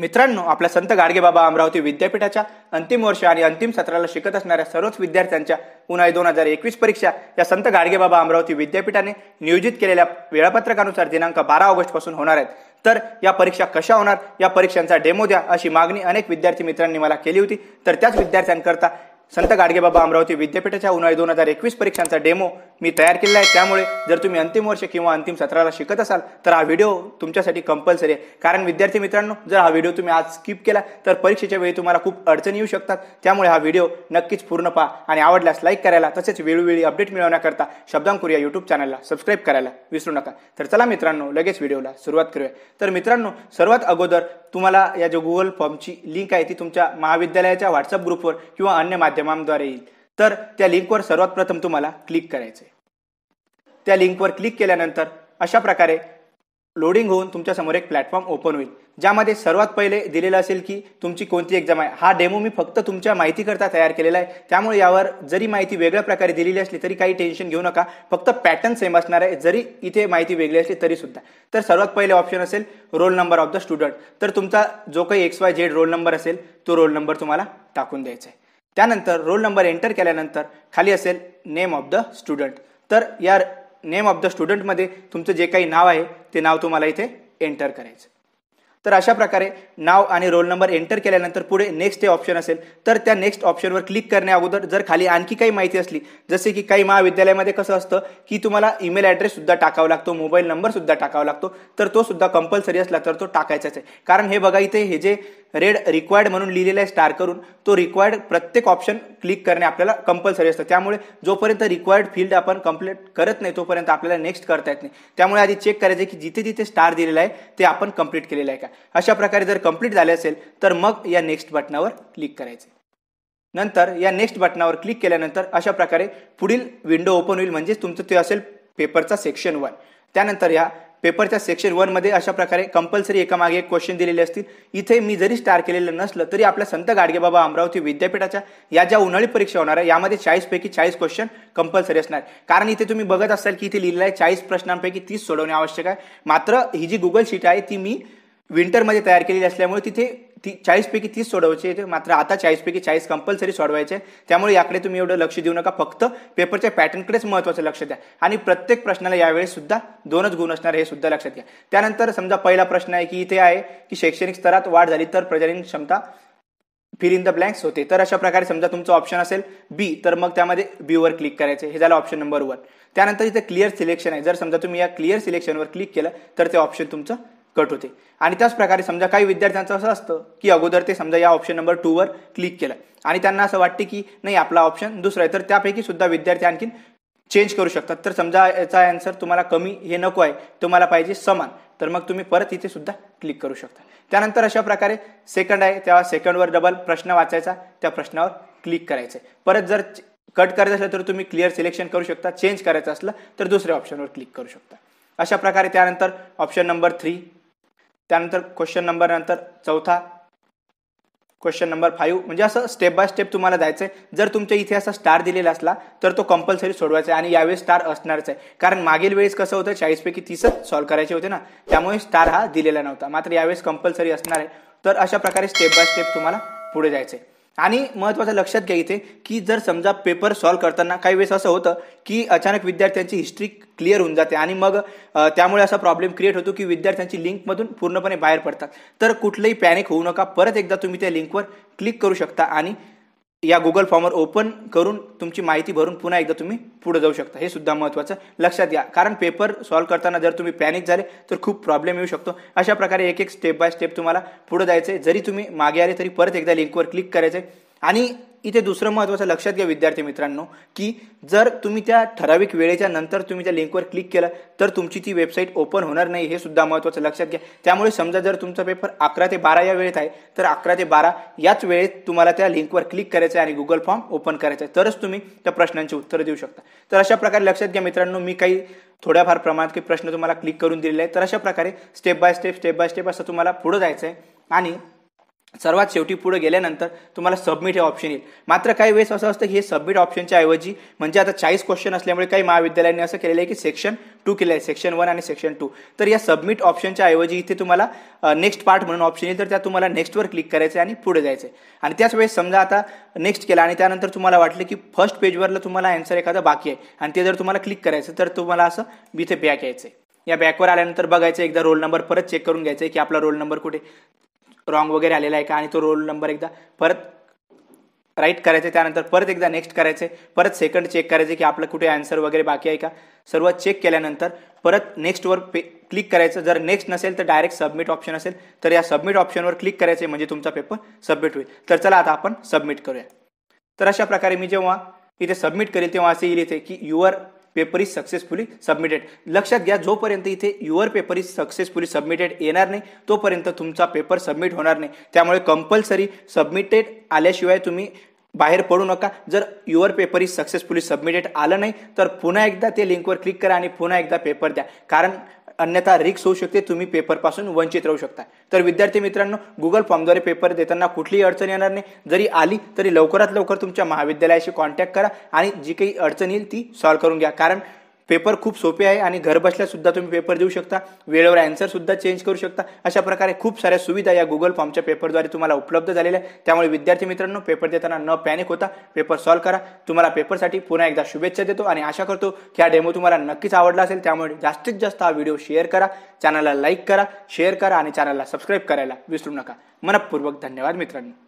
मित्रांनो आपल्या संत गाडगेबाबा अमरावती विद्यापीठाच्या अंतिम वर्ष आणि अंतिम सत्राला शिकत असणाऱ्या सर्वच विद्यार्थ्यांच्या उन्हाळी दोन हजार एकवीस परीक्षा या संत गाडगेबाबा अमरावती विद्यापीठाने नियोजित केलेल्या वेळापत्रकानुसार दिनांक बारा पासून होणार आहेत तर या परीक्षा कशा होणार या परीक्षांचा डेमो द्या अशी मागणी अनेक विद्यार्थी मित्रांनी मला केली होती तर त्याच विद्यार्थ्यांकरता संत गाडगेबाबा अमरावती विद्यापीठाच्या उन्हाळी दोन हजार एकवीस परीक्षांचा डेमो मी तयार केलेला आहे त्यामुळे जर तुम्ही अंतिम वर्ष किंवा अंतिम सत्राला शिकत असाल तर हा व्हिडिओ तुमच्यासाठी कंपल्सरी आहे कारण विद्यार्थी मित्रांनो जर हा व्हिडिओ तुम्ही आज स्किप केला तर परीक्षेच्या वेळी तुम्हाला खूप अडचणी येऊ शकतात त्यामुळे हा व्हिडिओ नक्कीच पूर्ण पहा आणि आवडल्यास लाईक करायला तसेच वेळोवेळी अपडेट मिळवण्याकरता शब्दांकुर या यूट्यूब चॅनलला सबस्क्राईब करायला विसरू नका तर चला मित्रांनो लगेच व्हिडिओला सुरुवात करूया तर मित्रांनो सर्वात अगोदर तुम्हाला या जो गुगल फॉर्मची लिंक आहे ती तुमच्या महाविद्यालयाच्या व्हॉट्सअप ग्रुपवर किंवा अन्य माध्यमांद्वारे येईल तर त्या लिंकवर सर्वात प्रथम तुम्हाला क्लिक करायचे त्या लिंकवर क्लिक केल्यानंतर अशा प्रकारे लोडिंग होऊन तुमच्यासमोर एक प्लॅटफॉर्म ओपन होईल ज्यामध्ये सर्वात पहिले दिलेलं असेल की तुमची कोणती एक्झाम आहे हा डेमो मी फक्त तुमच्या माहितीकरता तयार केलेला आहे त्यामुळे यावर जरी माहिती वेगळ्या प्रकारे दिलेली असली तरी काही टेन्शन घेऊ नका फक्त पॅटर्न सेम असणार आहे जरी इथे माहिती वेगळी असली तरी सुद्धा तर सर्वात पहिले ऑप्शन असेल roll number of the student तर तुमचा जो काही X Y Z roll number असेल तो रोल नंबर तुम्हाला टाकून द्यायचा आहे त्यानंतर रोल नंबर एंटर केल्यानंतर खाली असेल नेम ऑफ द स्टुडंट तर या नेम ऑफ द स्टुडंटमध्ये तुमचं जे काही नाव आहे ते नाव तुम्हाला इथे एंटर करायचं तर अशा प्रकारे नाव आणि रोल नंबर एंटर केल्यानंतर पुढे नेक्स्ट हे ऑप्शन असेल तर त्या नेक्स्ट ऑप्शनवर क्लिक करण्या अगोदर जर खाली आणखी काही माहिती असली जसे की काही महाविद्यालयामध्ये कसं असतं की तुम्हाला ईमेल ॲड्रेससुद्धा टाकावा लागतो मोबाईल नंबर सुद्धा टाकावा लागतो तर तो सुद्धा कंपल्सरी असला तर तो टाकायचाच आहे कारण हे बघा इथे हे जे रेड रिक्वायर्ड म्हणून लिहिलेला आहे स्टार करून तो रिक्वायर्ड प्रत्येक ऑप्शन क्लिक करणे आपल्याला कंपल्सरी असतं त्यामुळे जोपर्यंत रिक्वायर्ड फील्ड आपण कंप्लीट करत नाही तोपर्यंत आपल्याला नेक्स्ट करता येत नाही त्यामुळे आधी चेक करायचं की जिथे जिथे स्टार दिलेला आहे ते आपण कंप्लीट केलेलं आहे का अशा प्रकारे जर कंप्लीट झाले असेल तर मग या नेक्स्ट बटनावर क्लिक करायचे नंतर या नेक्स्ट बटनावर क्लिक केल्यानंतर अशा प्रकारे पुढील विंडो ओपन होईल म्हणजेच तुमचं ते असेल पेपरचा सेक्शन वन त्यानंतर या पेपरच्या सेक्शन वनमध्ये अशा प्रकारे कंपल्सरी एकामागे एक क्वेश्चन दिलेले असतील इथे मी जरी स्टार केलेलं नसलं तरी आपल्या संत गाडगेबाबा अमरावती विद्यापीठाच्या या ज्या उन्हाळी परीक्षा होणार आहे यामध्ये चाळीसपैकी चाळीस क्वेश्चन कंपल्सरी असणार कारण इथे तुम्ही बघत असाल की इथे लिहिलेलं आहे चाळीस प्रश्नांपैकी तीस सोडवणे आवश्यक आहे मात्र ही जी गुगल शीट आहे ती मी विंटरमध्ये तयार केलेली असल्यामुळे तिथे ती चाळीसपैकी तीस सोडवायचे मात्र आता चाळीसपैकी चाळीस कंपल्सरी सोडवायचे त्यामुळे याकडे तुम्ही एवढं लक्ष देऊ नका फक्त पेपरच्या पॅटर्नकडेच महत्वाचं लक्ष द्या आणि प्रत्येक प्रश्नाला यावेळेस सुद्धा दोनच गुण असणार हे सुद्धा लक्षात घ्या त्यानंतर समजा पहिला प्रश्न आहे की इथे आहे की शैक्षणिक स्तरात वाढ झाली तर प्रजनन क्षमता फिल इन द ब्लँक्स होते तर अशा प्रकारे समजा तुमचं ऑप्शन असेल बी तर मग त्यामध्ये वर क्लिक करायचे हे झालं ऑप्शन नंबर वन त्यानंतर इथे क्लिअर सिलेक्शन आहे जर समजा तुम्ही या क्लिअर सिलेक्शनवर क्लिक केलं तर ते ऑप्शन तुमचं कट होते आणि त्याच प्रकारे समजा काही विद्यार्थ्यांचं असं असतं की अगोदर ते समजा या ऑप्शन नंबर टूवर क्लिक केलं आणि त्यांना असं वाटते की नाही आपला ऑप्शन दुसरा आहे तर त्यापैकी सुद्धा विद्यार्थी आणखीन चेंज करू शकतात तर समजा याचा ॲन्सर तुम्हाला कमी हे नको आहे तुम्हाला पाहिजे समान तर मग तुम्ही परत इथे सुद्धा क्लिक करू शकता त्यानंतर अशा प्रकारे सेकंड आहे तेव्हा सेकंडवर डबल प्रश्न वाचायचा त्या प्रश्नावर क्लिक करायचं परत जर कट करायचं असलं तर तुम्ही क्लिअर सिलेक्शन करू शकता चेंज करायचं असलं तर दुसऱ्या ऑप्शनवर क्लिक करू शकता अशा प्रकारे त्यानंतर ऑप्शन नंबर थ्री त्यानंतर क्वेश्चन नंबर नंतर चौथा क्वेश्चन नंबर फाईव्ह म्हणजे असं स्टेप बाय स्टेप तुम्हाला जायचंय जर तुमच्या इथे असा स्टार दिलेला असला तर तो कंपल्सरी सोडवायचा आहे आणि यावेळेस स्टार असणारच आहे कारण मागील वेळेस कसं होतं चाळीसपैकी तीसच सॉल्व्ह करायचे होते ना त्यामुळे स्टार हा दिलेला नव्हता मात्र यावेळेस कंपल्सरी असणार आहे तर अशा प्रकारे स्टेप बाय स्टेप तुम्हाला पुढे जायचं आणि महत्त्वाचं लक्षात घ्या इथे की जर समजा पेपर सॉल्व करताना काही वेळेस असं होतं की अचानक विद्यार्थ्यांची हिस्ट्री क्लिअर होऊन जाते आणि मग त्यामुळे असा प्रॉब्लेम क्रिएट होतो की विद्यार्थ्यांची लिंकमधून पूर्णपणे बाहेर पडतात तर कुठलंही पॅनिक होऊ नका परत एकदा तुम्ही त्या लिंकवर क्लिक करू शकता आणि या गुगल फॉर्मवर ओपन करून तुमची माहिती भरून पुन्हा एकदा तुम्ही पुढे जाऊ शकता हे सुद्धा महत्त्वाचं लक्षात घ्या कारण पेपर सॉल्व्ह करताना जर तुम्ही पॅनिक झाले तर खूप प्रॉब्लेम येऊ शकतो अशा प्रकारे एक एक स्टेप बाय स्टेप तुम्हाला पुढे जायचं आहे जरी तुम्ही मागे आले तरी परत एकदा लिंकवर क्लिक करायचं आहे आणि इथे दुसरं महत्त्वाचं लक्षात घ्या विद्यार्थी मित्रांनो की जर तुम्ही त्या ठराविक वेळेच्या नंतर तुम्ही त्या लिंकवर क्लिक केलं तर तुमची ती वेबसाईट ओपन होणार नाही हे सुद्धा महत्त्वाचं लक्षात घ्या त्यामुळे समजा जर तुमचा पेपर अकरा ते बारा या वेळेत आहे तर अकरा ते बारा याच वेळेत तुम्हाला त्या लिंकवर क्लिक करायचं आहे आणि गुगल फॉर्म ओपन करायचं आहे तरच तुम्ही त्या प्रश्नांची उत्तरं देऊ शकता तर अशा प्रकारे लक्षात घ्या मित्रांनो मी काही थोड्याफार प्रमाणात काही प्रश्न तुम्हाला क्लिक करून दिलेले आहेत तर अशा प्रकारे step by step step by step असं तुम्हाला पुढं जायचं आहे आणि सर्वात शेवटी पुढे गेल्यानंतर तुम्हाला सबमिट हे ऑप्शन येईल मात्र काही वेळेस असं असतं की हे सबमिट ऑप्शनच्या ऐवजी म्हणजे आता चाळीस क्वेश्चन असल्यामुळे काही महाविद्यालयांनी असं केलेलं आहे की सेक्शन टू केलं आहे सेक्शन वन आणि सेक्शन टू तर या सबमिट ऑप्शनच्या ऐवजी इथे तुम्हाला नेक्स्ट पार्ट म्हणून ऑप्शन येईल तर त्या तुम्हाला नेक्स्टवर क्लिक करायचं आहे आणि पुढे जायचं आणि त्याच वेळेस समजा आता नेक्स्ट केला आणि त्यानंतर तुम्हाला वाटलं की फर्स्ट पेजवरला तुम्हाला अन्सर एखादा बाकी आहे आणि ते जर तुम्हाला क्लिक करायचं तर तुम्हाला असं इथे बॅक यायचं या बॅकवर आल्यानंतर बघायचं एकदा रोल नंबर परत चेक करून घ्यायचं आहे की आपला रोल नंबर कुठे रॉंग वगैरे आलेला आहे का आणि तो रोल नंबर एकदा परत राईट करायचे त्यानंतर परत एकदा नेक्स्ट करायचे परत सेकंड चेक करायचे की आपलं कुठे आन्सर वगैरे बाकी आहे का सर्व चेक केल्यानंतर परत नेक्स्टवर पे क्लिक करायचं जर नेक्स्ट नसेल तर डायरेक्ट सबमिट ऑप्शन असेल तर या सबमिट ऑप्शनवर क्लिक करायचे म्हणजे तुमचा पेपर सबमिट होईल तर चला आता आपण सबमिट करूया तर अशा प्रकारे मी जेव्हा इथे सबमिट करेल तेव्हा असे येईल इथे की your paper is successfully submitted लक्षात घ्या जोपर्यंत इथे your paper is successfully submitted येणार नाही तोपर्यंत तुमचा पेपर सबमिट होणार नाही त्यामुळे कंपल्सरी सबमिटेड आल्याशिवाय तुम्ही बाहेर पडू नका जर your paper is successfully submitted आलं नाही तर पुन्हा एकदा ते लिंकवर क्लिक करा आणि पुन्हा एकदा पेपर द्या कारण अन्यथा रिक्स होऊ शकते तुम्ही पेपर पेपरपासून वंचित राहू शकता तर विद्यार्थी मित्रांनो गुगल फॉर्मद्वारे पेपर देताना कुठलीही अडचण येणार नाही जरी आली तरी लवकरात लवकर तुमच्या महाविद्यालयाशी कॉन्टॅक्ट करा आणि जी काही अडचण येईल ती सॉल्व्ह करून घ्या कारण पेपर खूप सोपे आहे आणि घरबसल्यासुद्धा तुम्ही पेपर देऊ शकता वेळेवर अँसरसुद्धा चेंज करू शकता अशा प्रकारे खूप साऱ्या सुविधा या गुगल फॉर्मच्या पेपरद्वारे तुम्हाला उपलब्ध झालेल्या आहेत त्यामुळे विद्यार्थी मित्रांनो पेपर देताना न पॅनिक होता पेपर सॉल्व्ह करा तुम्हाला पेपरसाठी पुन्हा एकदा शुभेच्छा देतो आणि आशा करतो की हा डेमो तुम्हाला नक्कीच आवडला असेल त्यामुळे जास्तीत जास्त हा व्हिडिओ शेअर करा चॅनलला लाईक करा शेअर करा आणि चॅनलला सबस्क्राईब करायला विसरू नका मनपूर्वक धन्यवाद मित्रांनो